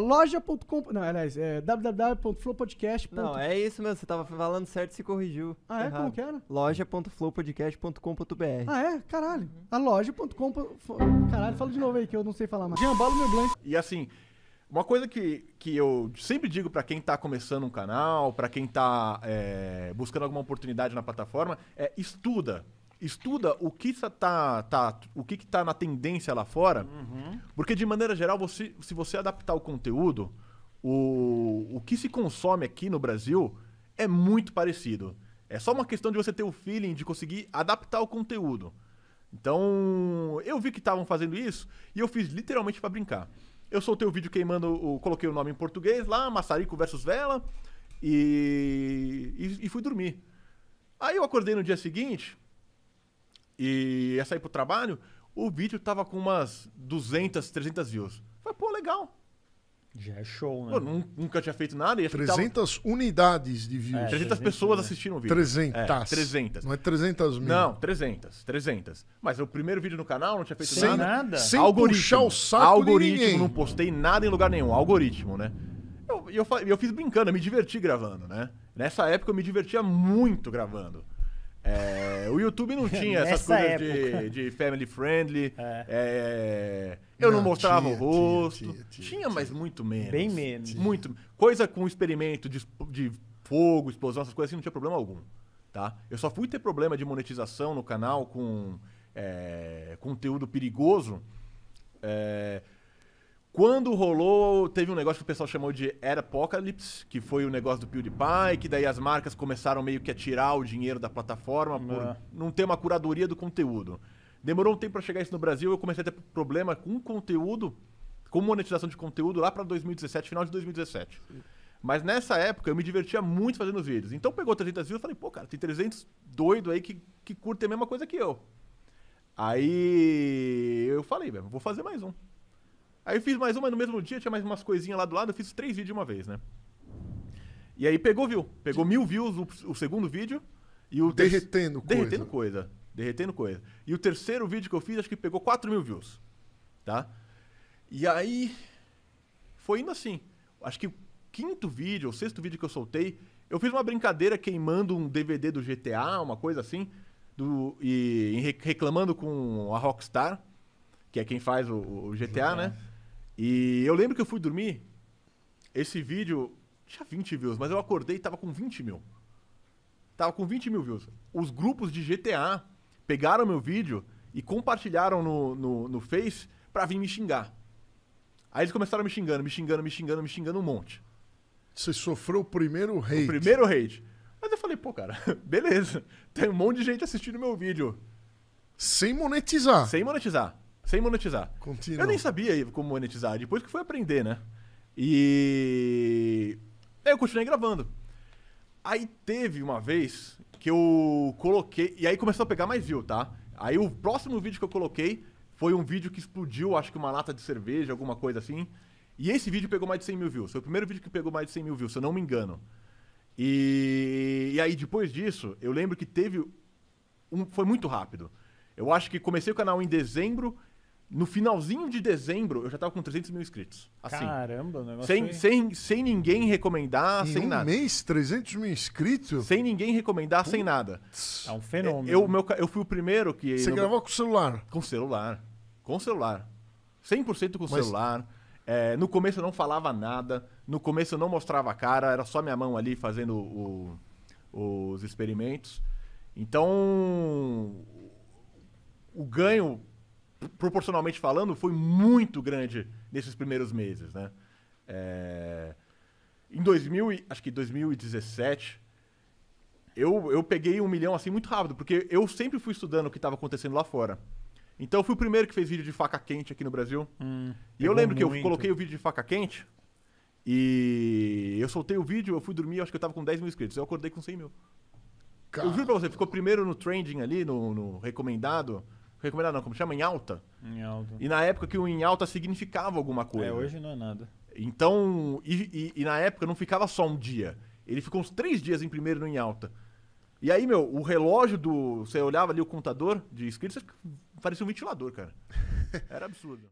Loja.com. Não, aliás, é www.flowpodcast.com Não, é isso mesmo, você tava falando certo e se corrigiu. Ah, é? Errado. Como que era? Loja.flowpodcast.com.br. Ah, é? Caralho. A loja.com. Caralho, fala de novo aí que eu não sei falar mais. Jambalo meu blanco. E assim, uma coisa que, que eu sempre digo para quem tá começando um canal, para quem tá é, buscando alguma oportunidade na plataforma, é estuda estuda o que tá, tá, o que, está na tendência lá fora, uhum. porque de maneira geral, você, se você adaptar o conteúdo, o, o que se consome aqui no Brasil é muito parecido. É só uma questão de você ter o feeling de conseguir adaptar o conteúdo. Então, eu vi que estavam fazendo isso e eu fiz literalmente para brincar. Eu soltei o vídeo queimando, o, coloquei o nome em português lá, Massarico versus Vela, e, e, e fui dormir. Aí eu acordei no dia seguinte, e ia sair pro trabalho, o vídeo tava com umas 200, 300 views. Falei, pô, legal. Já é show, né? Pô, nunca tinha feito nada. E 300 unidades de views. É, 300 300 pessoas né? assistiram o vídeo. 300. É, 300. Não é 300 mil. Não, 300, 300. Mas o primeiro vídeo no canal não tinha feito Sem nada. nada. Sem puxar o saco algoritmo, de não postei nada em lugar nenhum, algoritmo, né? Eu, eu, eu fiz brincando, eu me diverti gravando, né? Nessa época eu me divertia muito gravando. É, o YouTube não tinha essas coisas de, de, family friendly. É. É, eu não, não mostrava tinha, o rosto. Tinha, tinha, tinha mas muito menos. Bem menos. Muito, coisa com experimento de, de, fogo, explosão, essas coisas assim, não tinha problema algum. Tá? Eu só fui ter problema de monetização no canal com é, conteúdo perigoso é, quando rolou, teve um negócio que o pessoal chamou de Era Apocalypse, que foi o negócio do PewDiePie, que daí as marcas começaram meio que a tirar o dinheiro da plataforma por é. não ter uma curadoria do conteúdo. Demorou um tempo para chegar isso no Brasil, eu comecei a ter problema com conteúdo, com monetização de conteúdo lá para 2017, final de 2017. Sim. Mas nessa época eu me divertia muito fazendo os vídeos. Então pegou 300 views e falei, pô, cara, tem 300 doido aí que, que curtem a mesma coisa que eu. Aí eu falei, velho, vou fazer mais um. Aí eu fiz mais uma no mesmo dia, tinha mais umas coisinhas lá do lado, eu fiz três vídeos de uma vez, né? E aí pegou, viu? Pegou mil views o, o segundo vídeo e o Derretendo coisa. Derretendo coisa. Derretendo coisa. E o terceiro vídeo que eu fiz, acho que pegou 4 mil views. Tá? E aí. Foi indo assim. Acho que o quinto vídeo, ou sexto vídeo que eu soltei, eu fiz uma brincadeira queimando um DVD do GTA, uma coisa assim. Do, e reclamando com a Rockstar, que é quem faz o, o GTA, é. né? E eu lembro que eu fui dormir, esse vídeo tinha 20 views, mas eu acordei e tava com 20 mil. Tava com 20 mil views. Os grupos de GTA pegaram meu vídeo e compartilharam no, no, no Face pra vir me xingar. Aí eles começaram me xingando, me xingando, me xingando, me xingando um monte. Você sofreu o primeiro hate. O primeiro hate. Mas eu falei, pô, cara, beleza. Tem um monte de gente assistindo meu vídeo. Sem monetizar. Sem monetizar. Sem monetizar. Continua. Eu nem sabia como monetizar, depois que fui aprender, né? E. Aí eu continuei gravando. Aí teve uma vez que eu coloquei. E aí começou a pegar mais view, tá? Aí o próximo vídeo que eu coloquei foi um vídeo que explodiu, acho que uma lata de cerveja, alguma coisa assim. E esse vídeo pegou mais de 100 mil views. Foi o primeiro vídeo que pegou mais de 100 mil views, se eu não me engano. E, e aí depois disso, eu lembro que teve. Um, foi muito rápido. Eu acho que comecei o canal em dezembro no finalzinho de dezembro, eu já tava com 300 mil inscritos. Assim, Caramba, o negócio sem, foi... sem, sem ninguém recomendar, em sem um nada. mês, 300 mil inscritos? Sem ninguém recomendar, Putz, sem nada. É um fenômeno. Eu, né? meu, eu fui o primeiro que... Você no... gravou com celular? Com celular. Com celular. 100% com Mas... celular. É, no começo eu não falava nada. No começo eu não mostrava a cara. Era só minha mão ali fazendo o, os experimentos. Então... O ganho proporcionalmente falando, foi muito grande nesses primeiros meses, né? É... Em 2000, acho que 2017, eu, eu peguei um milhão assim muito rápido, porque eu sempre fui estudando o que estava acontecendo lá fora. Então eu fui o primeiro que fez vídeo de faca quente aqui no Brasil. Hum, e eu lembro muito. que eu coloquei o vídeo de faca quente e eu soltei o vídeo, eu fui dormir, acho que eu tava com 10 mil inscritos. Eu acordei com 100 mil. Caramba. Eu juro pra você, ficou primeiro no trending ali, no, no recomendado. Recomendado não, como chama? Em alta. Em alta. E na época que o em alta significava alguma coisa. É, hoje não é nada. Então, e, e, e na época não ficava só um dia. Ele ficou uns três dias em primeiro no em alta. E aí, meu, o relógio do. Você olhava ali o contador de inscritos, parecia um ventilador, cara. Era absurdo.